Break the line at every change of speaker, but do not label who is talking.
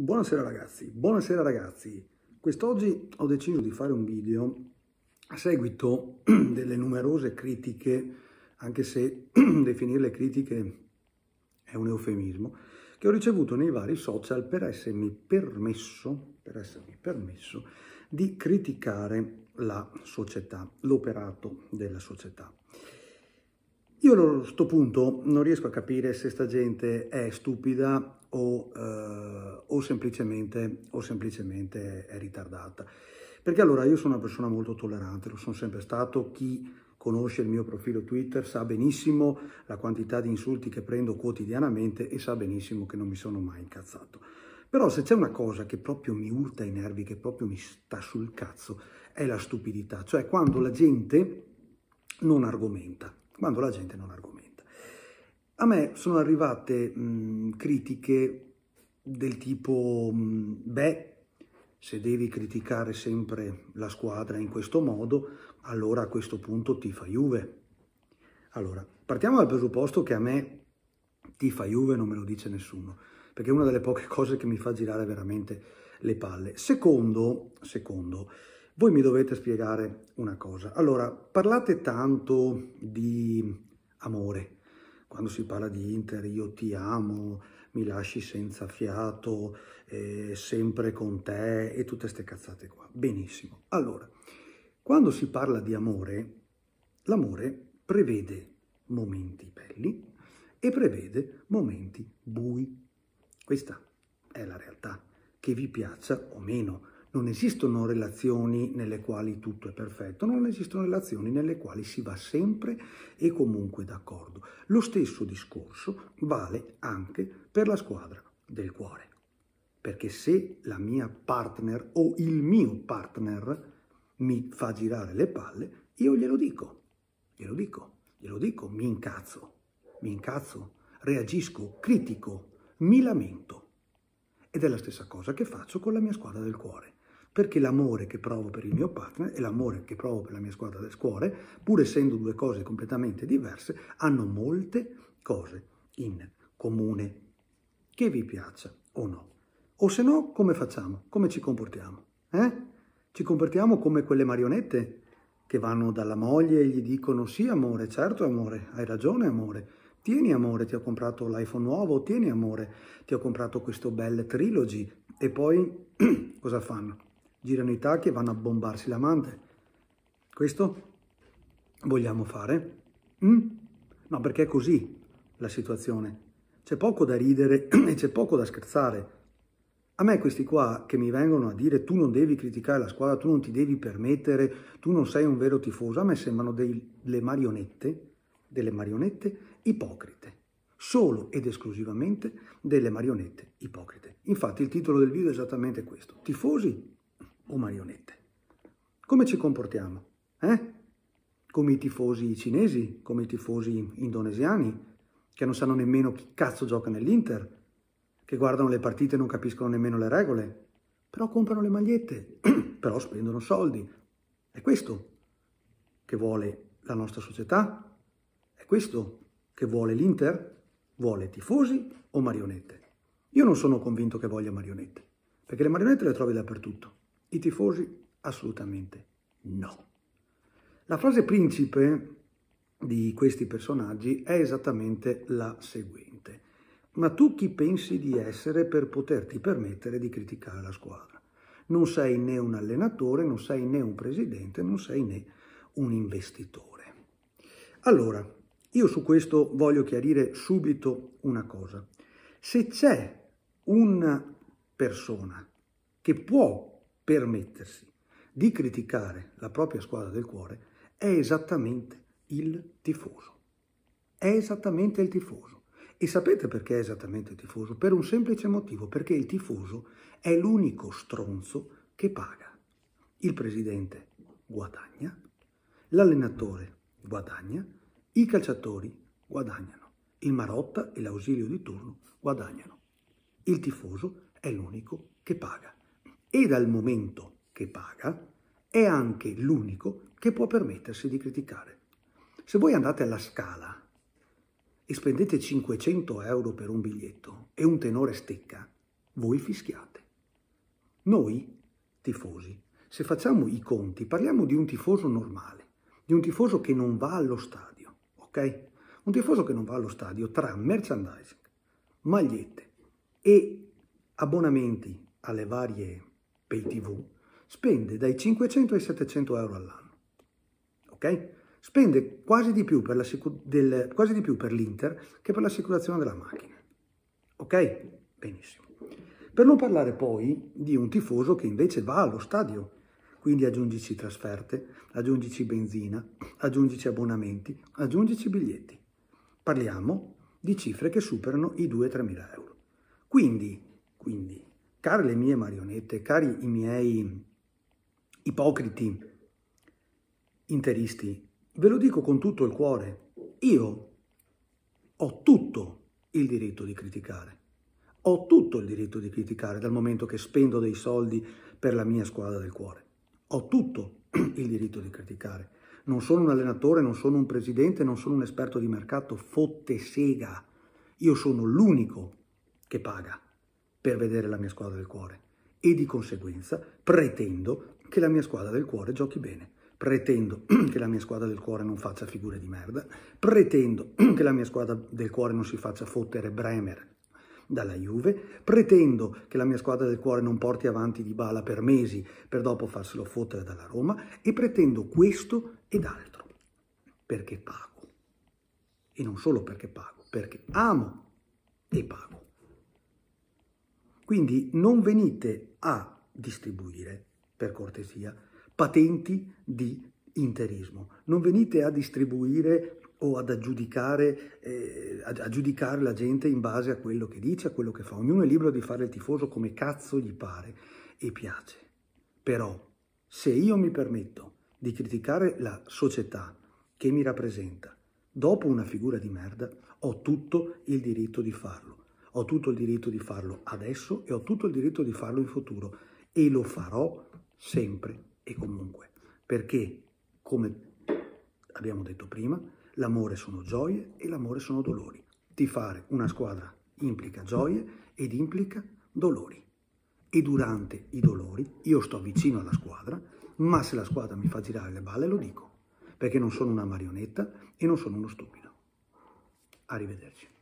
Buonasera ragazzi, buonasera ragazzi. Quest'oggi ho deciso di fare un video a seguito delle numerose critiche, anche se definirle critiche è un eufemismo, che ho ricevuto nei vari social per essermi permesso, per essermi permesso di criticare la società, l'operato della società. Io a questo punto non riesco a capire se sta gente è stupida o, eh, o, semplicemente, o semplicemente è ritardata. Perché allora io sono una persona molto tollerante, lo sono sempre stato, chi conosce il mio profilo Twitter sa benissimo la quantità di insulti che prendo quotidianamente e sa benissimo che non mi sono mai incazzato. Però se c'è una cosa che proprio mi urta i nervi, che proprio mi sta sul cazzo, è la stupidità, cioè quando la gente non argomenta quando la gente non argomenta. A me sono arrivate mh, critiche del tipo, mh, beh, se devi criticare sempre la squadra in questo modo, allora a questo punto ti fa Juve. Allora, partiamo dal presupposto che a me ti fa Juve non me lo dice nessuno, perché è una delle poche cose che mi fa girare veramente le palle. Secondo, secondo voi mi dovete spiegare una cosa. Allora, parlate tanto di amore. Quando si parla di Inter, io ti amo, mi lasci senza fiato, eh, sempre con te e tutte queste cazzate qua. Benissimo. Allora, quando si parla di amore, l'amore prevede momenti belli e prevede momenti bui. Questa è la realtà, che vi piaccia o meno. Non esistono relazioni nelle quali tutto è perfetto, non esistono relazioni nelle quali si va sempre e comunque d'accordo. Lo stesso discorso vale anche per la squadra del cuore. Perché se la mia partner o il mio partner mi fa girare le palle, io glielo dico, glielo dico, glielo dico, mi incazzo, mi incazzo, reagisco, critico, mi lamento. Ed è la stessa cosa che faccio con la mia squadra del cuore perché l'amore che provo per il mio partner e l'amore che provo per la mia squadra del cuore, pur essendo due cose completamente diverse, hanno molte cose in comune, che vi piaccia o no. O se no, come facciamo? Come ci comportiamo? Eh? Ci comportiamo come quelle marionette che vanno dalla moglie e gli dicono sì amore, certo amore, hai ragione amore, tieni amore, ti ho comprato l'iPhone nuovo, tieni amore, ti ho comprato questo bel trilogy e poi cosa fanno? girano i tacchi e vanno a bombarsi l'amante. Questo vogliamo fare? Mm? No, perché è così la situazione. C'è poco da ridere e c'è poco da scherzare. A me questi qua che mi vengono a dire tu non devi criticare la squadra, tu non ti devi permettere, tu non sei un vero tifoso, a me sembrano delle marionette, delle marionette ipocrite solo ed esclusivamente delle marionette ipocrite. Infatti il titolo del video è esattamente questo. Tifosi o marionette. Come ci comportiamo? Eh? Come i tifosi cinesi, come i tifosi indonesiani, che non sanno nemmeno chi cazzo gioca nell'Inter, che guardano le partite e non capiscono nemmeno le regole, però comprano le magliette, però spendono soldi. È questo che vuole la nostra società? È questo che vuole l'Inter? Vuole tifosi o marionette? Io non sono convinto che voglia marionette, perché le marionette le trovi dappertutto. I tifosi assolutamente no. La frase principe di questi personaggi è esattamente la seguente. Ma tu chi pensi di essere per poterti permettere di criticare la squadra? Non sei né un allenatore, non sei né un presidente, non sei né un investitore. Allora, io su questo voglio chiarire subito una cosa. Se c'è una persona che può permettersi di criticare la propria squadra del cuore è esattamente il tifoso. È esattamente il tifoso. E sapete perché è esattamente il tifoso? Per un semplice motivo, perché il tifoso è l'unico stronzo che paga. Il presidente guadagna, l'allenatore guadagna, i calciatori guadagnano, il Marotta e l'ausilio di turno guadagnano. Il tifoso è l'unico che paga e dal momento che paga è anche l'unico che può permettersi di criticare. Se voi andate alla scala e spendete 500 euro per un biglietto e un tenore stecca, voi fischiate. Noi, tifosi, se facciamo i conti, parliamo di un tifoso normale, di un tifoso che non va allo stadio, ok? Un tifoso che non va allo stadio tra merchandising, magliette e abbonamenti alle varie pay tv, spende dai 500 ai 700 euro all'anno. Ok? Spende quasi di più per, l'Inter che per l'assicurazione della macchina. Ok? Benissimo. Per non parlare poi di un tifoso che invece va allo stadio, quindi aggiungici trasferte, aggiungici benzina, aggiungici abbonamenti, aggiungici biglietti. Parliamo di cifre che superano i 2-3 mila euro. Quindi, quindi care le mie marionette, cari i miei ipocriti interisti, ve lo dico con tutto il cuore, io ho tutto il diritto di criticare. Ho tutto il diritto di criticare dal momento che spendo dei soldi per la mia squadra del cuore. Ho tutto il diritto di criticare. Non sono un allenatore, non sono un presidente, non sono un esperto di mercato, fotte sega. Io sono l'unico che paga per vedere la mia squadra del cuore e di conseguenza pretendo che la mia squadra del cuore giochi bene. Pretendo che la mia squadra del cuore non faccia figure di merda, pretendo che la mia squadra del cuore non si faccia fottere Bremer dalla Juve, pretendo che la mia squadra del cuore non porti avanti di bala per mesi per dopo farselo fottere dalla Roma e pretendo questo ed altro perché pago. E non solo perché pago, perché amo e pago. Quindi non venite a distribuire, per cortesia, patenti di interismo. Non venite a distribuire o ad aggiudicare, eh, ad aggiudicare la gente in base a quello che dice, a quello che fa. Ognuno è libero di fare il tifoso come cazzo gli pare e piace. Però se io mi permetto di criticare la società che mi rappresenta dopo una figura di merda, ho tutto il diritto di farlo. Ho tutto il diritto di farlo adesso e ho tutto il diritto di farlo in futuro e lo farò sempre e comunque perché, come abbiamo detto prima, l'amore sono gioie e l'amore sono dolori. fare una squadra implica gioie ed implica dolori. E durante i dolori io sto vicino alla squadra, ma se la squadra mi fa girare le balle lo dico, perché non sono una marionetta e non sono uno stupido. Arrivederci.